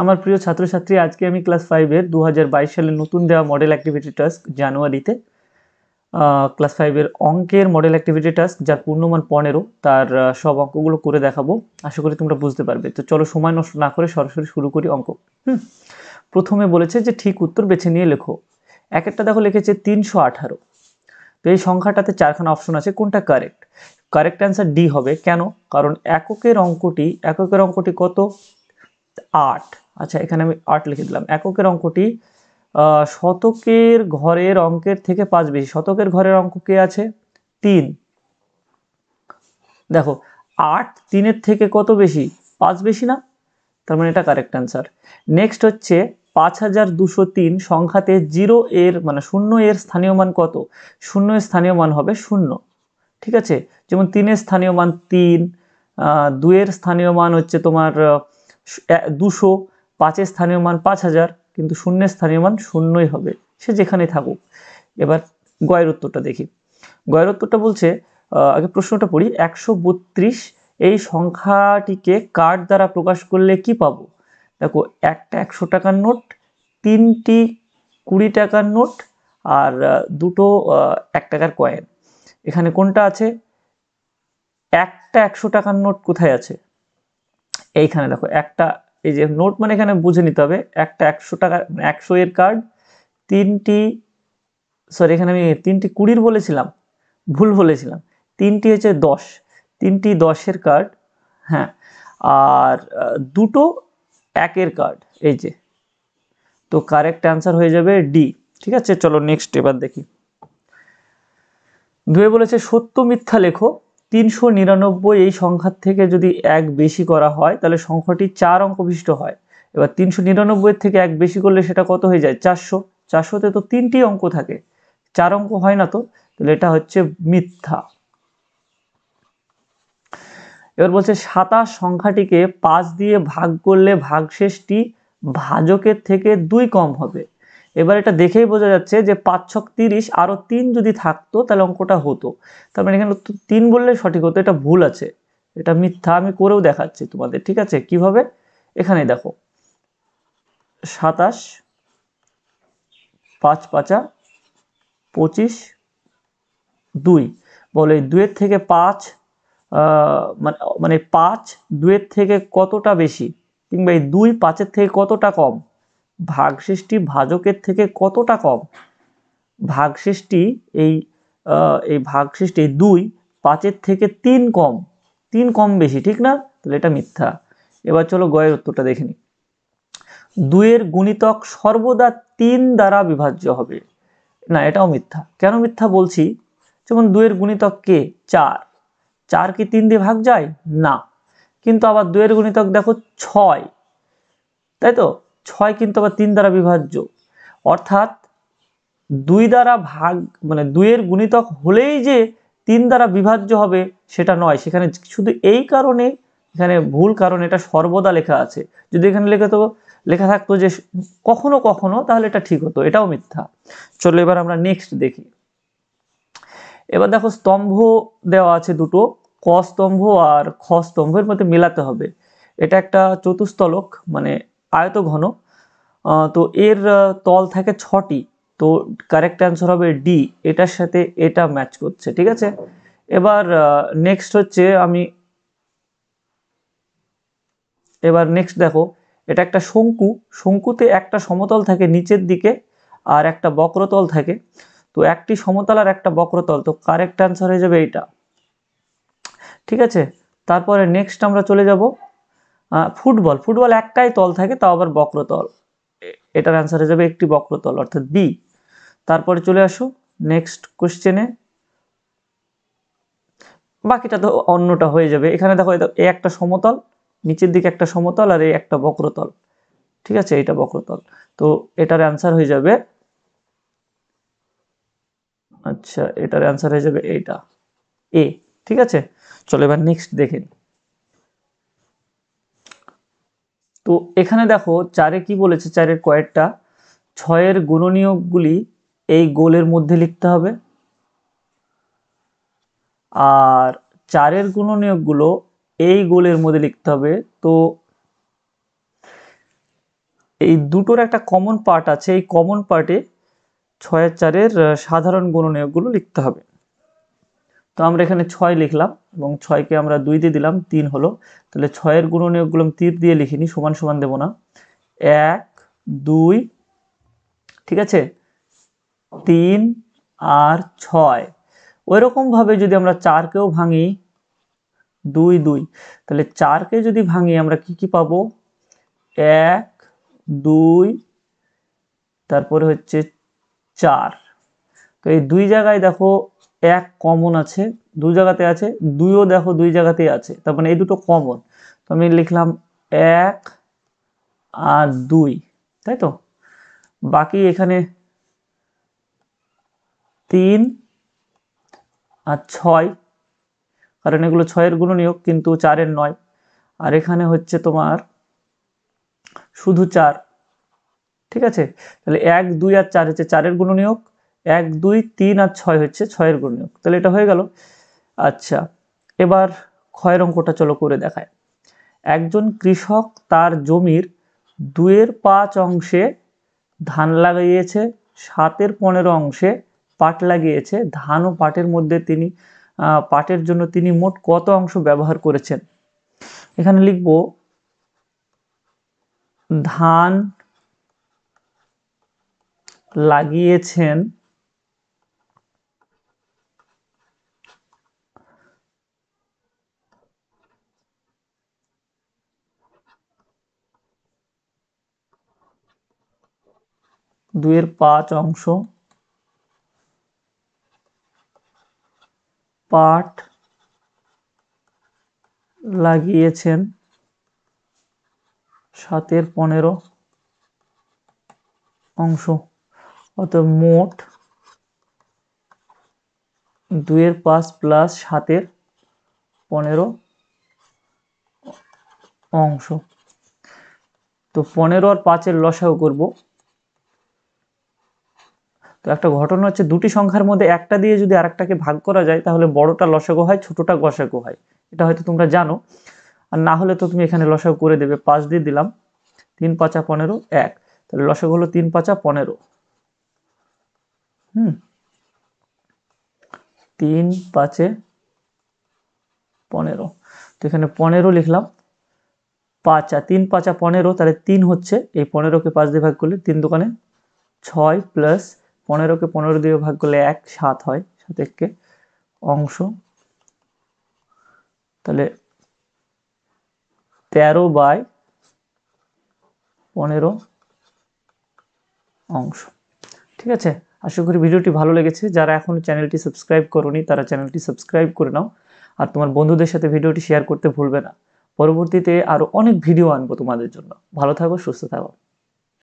আমার প্রিয় ছাত্রছাত্রী আজকে আমি ক্লাস ফাইভের দু হাজার সালে নতুন দেওয়া মডেল অ্যাক্টিভিটি টাস্ক জানুয়ারিতে ক্লাস ফাইভের অঙ্কের মডেল অ্যাক্টিভিটি টাস্ক যার পূর্ণমান পনেরো তার সব অঙ্কগুলো করে দেখাবো আশা করি তোমরা বুঝতে পারবে তো চলো সময় নষ্ট না করে সরাসরি শুরু করি অঙ্ক হুম প্রথমে বলেছে যে ঠিক উত্তর বেছে নিয়ে লেখো এক একটা দেখো লিখেছে তিনশো আঠারো তো এই সংখ্যাটাতে চারখানা অপশন আছে কোনটা কারেক্ট কারেক্ট অ্যান্সার ডি হবে কেন কারণ এককের অঙ্কটি এককের অঙ্কটি কত আট আচ্ছা এখানে আমি আট লিখে দিলাম এককের অঙ্কটি শতকের ঘরের অঙ্কের থেকে পাঁচ বেশি শতকের ঘরের অঙ্ক কে আছে তিন দেখো আট তিনের থেকে কত বেশি পাঁচ বেশি না তার মানে এটা কারেক্ট অ্যান্সার নেক্সট হচ্ছে পাঁচ হাজার দুশো তিন সংখ্যাতে জিরো এর মানে শূন্য এর স্থানীয় মান কত শূন্য এর স্থানীয় মান হবে শূন্য ঠিক আছে যেমন তিনের স্থানীয় মান তিন দুয়ের স্থানীয় মান হচ্ছে তোমার দুশো পাঁচের স্থানীয় মান পাঁচ হাজার কিন্তু শূন্যের স্থানীয় মান শূন্যই হবে সে যেখানে থাকুক এবার গয়ের উত্তরটা দেখি গয়ের উত্তরটা বলছে আগে প্রশ্নটা পড়ি একশো বত্রিশ এই সংখ্যাটিকে কার্ড দ্বারা প্রকাশ করলে কি পাবো দেখো একটা একশো টাকার নোট তিনটি কুড়ি টাকার নোট আর দুটো এক টাকার কয়েন এখানে কোনটা আছে একটা একশো টাকার নোট কোথায় আছে এইখানে দেখো একটা এই যে নোট মানে এখানে বুঝে নিতে হবে একটা একশো টাকা মানে একশো এর কার্ড তিনটি সরি এখানে আমি তিনটি কুড়ির বলেছিলাম ভুল বলেছিলাম তিনটি হচ্ছে দশ তিনটি দশের কার্ড হ্যাঁ আর দুটো একের কার্ড এই যে তো কারেক্ট অ্যান্সার হয়ে যাবে ডি ঠিক আছে চলো নেক্সট এবার দেখি দুয়ে বলেছে সত্য মিথ্যা লেখো তিনশো নিরানব্বই এই সংখ্যার থেকে যদি এক বেশি করা হয় তাহলে সংখ্যাটি চার অঙ্ক বিশিষ্ট হয় এবার তিনশো নিরানব্বইয়ের থেকে এক বেশি করলে সেটা কত হয়ে যায় চারশো চারশোতে তো তিনটি অঙ্ক থাকে চার অঙ্ক হয় না তো তাহলে এটা হচ্ছে মিথ্যা এবার বলছে সাতাশ সংখ্যাটিকে পাঁচ দিয়ে ভাগ করলে ভাগশেষটি ভাজকের থেকে দুই কম হবে এবার এটা দেখেই বোঝা যাচ্ছে যে পাঁচ ছক তিরিশ আরও তিন যদি থাকতো তাহলে অঙ্কটা হতো তার মানে এখানে তিন বললে সঠিক হতো এটা ভুল আছে এটা মিথ্যা আমি করেও দেখাচ্ছি তোমাদের ঠিক আছে কিভাবে এখানে দেখো সাতাশ পাঁচ পাঁচা পঁচিশ দুই বলে দুয়ের থেকে পাঁচ মানে মানে পাঁচ দুয়ের থেকে কতটা বেশি কিংবা এই দুই পাঁচের থেকে কতটা কম ভাগশেষটি ভাজকের থেকে কতটা কম ভাগশেষটি এই এই ভাগশেষটি দুই পাঁচের থেকে তিন কম তিন কম বেশি ঠিক না তাহলে এটা মিথ্যা এবার চলো গয়ের উত্তরটা দেখে নি দুয়ের গুণিতক সর্বদা তিন দ্বারা বিভাজ্য হবে না এটাও মিথ্যা কেন মিথ্যা বলছি যেমন দুইয়ের গুণিতক কে চার চার কি তিন দিয়ে ভাগ যায় না কিন্তু আবার দুয়ের গুণিতক দেখো ছয় তাই তো ছয় কিন্তু আবার তিন দ্বারা বিভাজ্য অর্থাৎ দুই দ্বারা ভাগ মানে দুইয়ের গুণিতক হলেই যে তিন দ্বারা বিভাজ্য হবে সেটা নয় সেখানে শুধু এই কারণে এখানে ভুল কারণ এটা সর্বদা লেখা আছে যদি এখানে লেখা তো লেখা থাকতো যে কখনো কখনো তাহলে এটা ঠিক হতো এটাও মিথ্যা চলো এবার আমরা নেক্সট দেখি এবার দেখো স্তম্ভ দেওয়া আছে দুটো ক স্তম্ভ আর খ স্তম্ভের মধ্যে মেলাতে হবে এটা একটা চতুস্তলক মানে আয়ত ঘন তো এর তল থাকে ছটি তো কারেক্ট অ্যান্সার হবে ডি এটার সাথে এটা ম্যাচ করছে ঠিক আছে এবার নেক্সট হচ্ছে আমি এবার নেক্সট দেখো এটা একটা শঙ্কু শঙ্কুতে একটা সমতল থাকে নিচের দিকে আর একটা বক্রতল থাকে তো একটি সমতল আর একটা বক্রতল তো কারেক্ট অ্যান্সার হয়ে যাবে এইটা ঠিক আছে তারপরে নেক্সট আমরা চলে যাবো ফুটবল ফুটবল একটাই তল থাকে তাও আবার বক্রতল এটার অ্যান্সার হয়ে যাবে একটি বক্রতল অর্থাৎ বি তারপরে চলে আসো নেক্সট কোশ্চেনে বাকিটা তো অন্যটা হয়ে যাবে এখানে দেখো এ একটা সমতল নিচের দিকে একটা সমতল আর এই একটা বক্রতল ঠিক আছে এটা বক্রতল তো এটার অ্যান্সার হয়ে যাবে আচ্ছা এটার অ্যান্সার হয়ে যাবে এইটা এ ঠিক আছে চলো এবার নেক্সট দেখে নিই তো এখানে দেখো চারে কি বলেছে চারের কয়েকটা ছয়ের গুণনীয়কগুলি এই গোলের মধ্যে লিখতে হবে আর চারের গুণনীয়কগুলো এই গোলের মধ্যে লিখতে হবে তো এই দুটোর একটা কমন পার্ট আছে এই কমন পার্টে ছয়ের চারের সাধারণ গুণনীয়কগুলো লিখতে হবে তো আমরা এখানে ছয় লিখলাম এবং ছয়কে আমরা দুই দিয়ে দিলাম তিন হলো তাহলে ছয়ের গুণনীয়কগুলো তীর দিয়ে লিখিনি সমান সমান দেব না এক দুই ঠিক আছে তিন আর ছয় ওই রকমভাবে যদি আমরা চারকেও ভাঙি দুই দুই তাহলে চারকে যদি ভাঙি আমরা কি কি পাবো এক দুই তারপরে হচ্ছে চার তো এই দুই জায়গায় দেখো এক কমন আছে দু জায়গাতে আছে দুইও দেখো দুই জায়গাতেই আছে তার মানে এই দুটো কমন তো আমি লিখলাম এক আর দুই তাই তো বাকি এখানে তিন আর ছয় কারণ এগুলো ছয়ের গুণ নিয়োগ কিন্তু চারের নয় আর এখানে হচ্ছে তোমার শুধু চার ঠিক আছে তাহলে এক দুই আর চার হচ্ছে চারের গুণ নিয়োগ এক দুই তিন আর ছয় হচ্ছে ছয়ের গুণনীয়ক তাহলে এটা হয়ে গেল আচ্ছা এবার ক্ষয়ের অঙ্কটা চলো করে দেখায় একজন কৃষক তার জমির দুয়ের পাঁচ অংশে ধান লাগিয়েছে সাতের পনেরো অংশে পাট লাগিয়েছে ধান ও পাটের মধ্যে তিনি পাটের জন্য তিনি মোট কত অংশ ব্যবহার করেছেন এখানে লিখব ধান লাগিয়েছেন দুইয়ের পাঁচ অংশ পাট লাগিয়েছেন সাতের পনেরো অংশ অর্থাৎ মোট দুইয়ের পাঁচ প্লাস সাতের পনেরো অংশ তো পনেরো আর পাঁচের লসাও করবো তো একটা ঘটনা হচ্ছে দুটি সংখ্যার মধ্যে একটা দিয়ে যদি আরেকটাকে ভাগ করা যায় তাহলে বড়টা লসাগু হয় ছোটটা গসাগু হয় এটা হয়তো তোমরা জানো আর না হলে তো তুমি এখানে লসাগু করে দেবে পাঁচ দিয়ে দিলাম তিন পাঁচা পনেরো এক তাহলে লসাগু হলো তিন পাঁচা পনেরো হুম তিন পাঁচে পনেরো তো এখানে পনেরো লিখলাম পাঁচা তিন পাঁচা পনেরো তাহলে তিন হচ্ছে এই পনেরোকে পাঁচ দিয়ে ভাগ করলে তিন দোকানে ছয় প্লাস পনেরোকে পনেরো দিয়ে ভাগ করলে এক সাত হয় সাত অংশ তাহলে তেরো বাই পনেরো অংশ ঠিক আছে আশা করি ভিডিওটি ভালো লেগেছে যারা এখন চ্যানেলটি সাবস্ক্রাইব করনি তারা চ্যানেলটি সাবস্ক্রাইব করে নাও আর তোমার বন্ধুদের সাথে ভিডিওটি শেয়ার করতে ভুলবে না পরবর্তীতে আরও অনেক ভিডিও আনবো তোমাদের জন্য ভালো থাকো সুস্থ থাকো